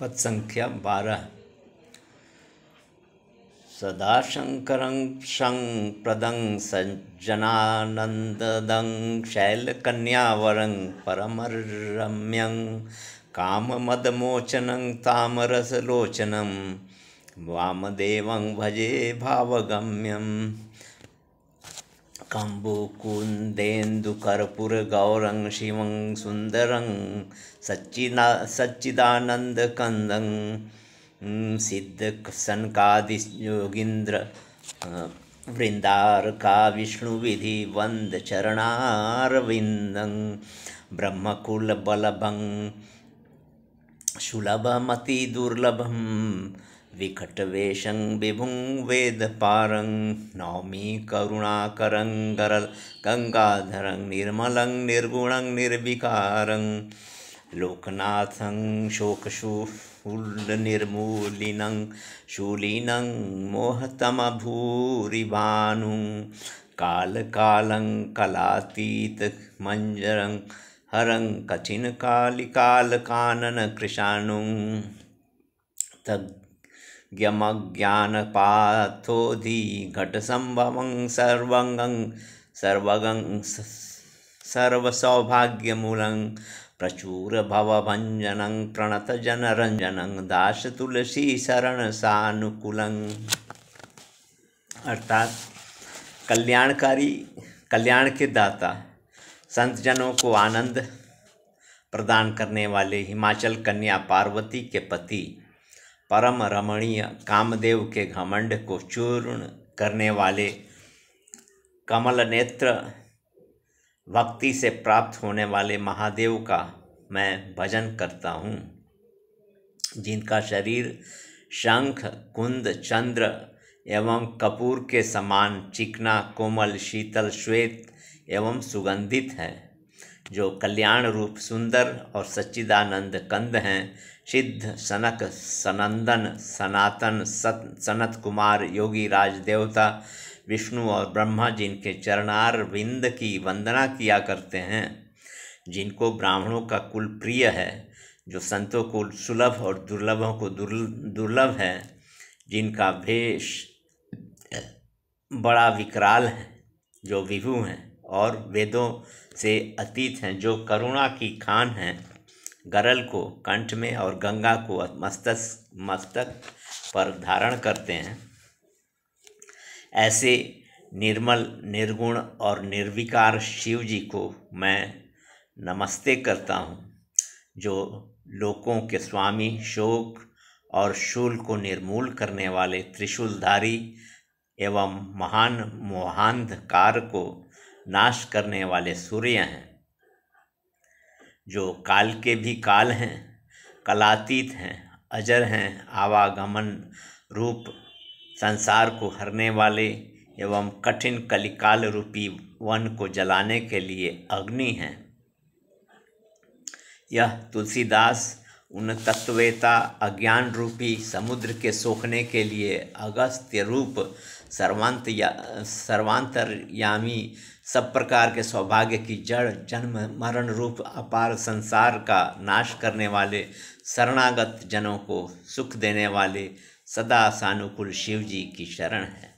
पद संख्या बारह सदाशंकर शं प्रदं सज्जनानन्ददं शैलकन्यावरं परमरम्यं काममदमोचनं तामरसलोचनं वामदेवं भजे भावगम्यं कम्बुकुन्देन्दुकर्पूरगौरं शिवं सुन्दरं सच्चिना सच्चिदानन्दकन्दं सिद्धसन्कादियोगीन्द्र वृन्दारका विष्णुविधि वन्दचरणारविन्दं ब्रह्मकुलबलभं सुलभमतिदुर्लभम् विकटवेशं विभुं वेदपारं नौमी करुणाकरं गरल गङ्गाधरं निर्मलं निर्गुणं निर्विकारं लोकनाथं शोकशूलनिर्मूलिनं शूलिनं मोहतमभूरिभानु कालकालं कलातीतमञ्जरं हरं कठिनकालिकालकाननकृशाणुं तग् ज्ञमज्ञानपाथोधि घटसंभवं सर्वगं सर्वगं सर्वसौभाग्यमूलं तुलसी प्रणतजनरञ्जनं दासतुलसीशरणसानुकूलं अर्थात कल्याणकारी कल्याण के दाता संतजनों को आनंद प्रदान करने वाले हिमाचल कन्या पार्वती के पति परम रमणीय कामदेव के घमंड को चूर्ण करने वाले कमल नेत्र भक्ति से प्राप्त होने वाले महादेव का मैं भजन करता हूँ जिनका शरीर शंख कुंद चंद्र एवं कपूर के समान चिकना कोमल शीतल श्वेत एवं सुगंधित है जो कल्याण रूप सुंदर और सच्चिदानंद कंद हैं सिद्ध सनक सनंदन सनातन सत सनत कुमार योगी राज देवता विष्णु और ब्रह्मा जिनके चरणार विंद की वंदना किया करते हैं जिनको ब्राह्मणों का कुल प्रिय है जो संतों को सुलभ और दुर्लभों को दुर्लभ है जिनका भेष बड़ा विकराल है जो विभु हैं और वेदों से अतीत हैं जो करुणा की खान हैं गरल को कंठ में और गंगा को मस्तक मस्तक पर धारण करते हैं ऐसे निर्मल निर्गुण और निर्विकार शिव जी को मैं नमस्ते करता हूँ जो लोगों के स्वामी शोक और शूल को निर्मूल करने वाले त्रिशूलधारी एवं महान मोहांधकार को नाश करने वाले सूर्य हैं जो काल के भी काल हैं कलातीत हैं अजर हैं आवागमन रूप संसार को हरने वाले एवं कठिन कलिकाल रूपी वन को जलाने के लिए अग्नि हैं यह तुलसीदास उन तत्वेता अज्ञान रूपी समुद्र के सोखने के लिए अगस्त्य रूप सर्वांत या सर्वांतरयामी सब प्रकार के सौभाग्य की जड़ जन्म मरण रूप अपार संसार का नाश करने वाले शरणागत जनों को सुख देने वाले सदा सानुकूल शिव जी की शरण है